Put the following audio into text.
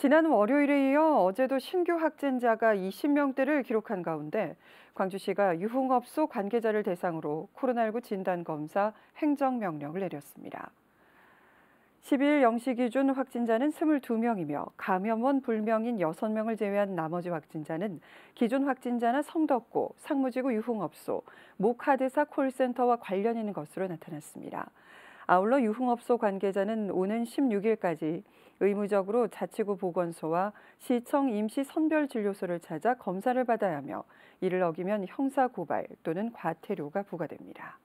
지난 월요일에 이어 어제도 신규 확진자가 20명대를 기록한 가운데 광주시가 유흥업소 관계자를 대상으로 코로나19 진단검사 행정명령을 내렸습니다. 12일 0시 기준 확진자는 22명이며 감염원 불명인 6명을 제외한 나머지 확진자는 기존 확진자나 성덕고, 상무지구 유흥업소, 모카대사 콜센터와 관련 있는 것으로 나타났습니다. 아울러 유흥업소 관계자는 오는 16일까지 의무적으로 자치구 보건소와 시청 임시 선별진료소를 찾아 검사를 받아야 하며 이를 어기면 형사고발 또는 과태료가 부과됩니다.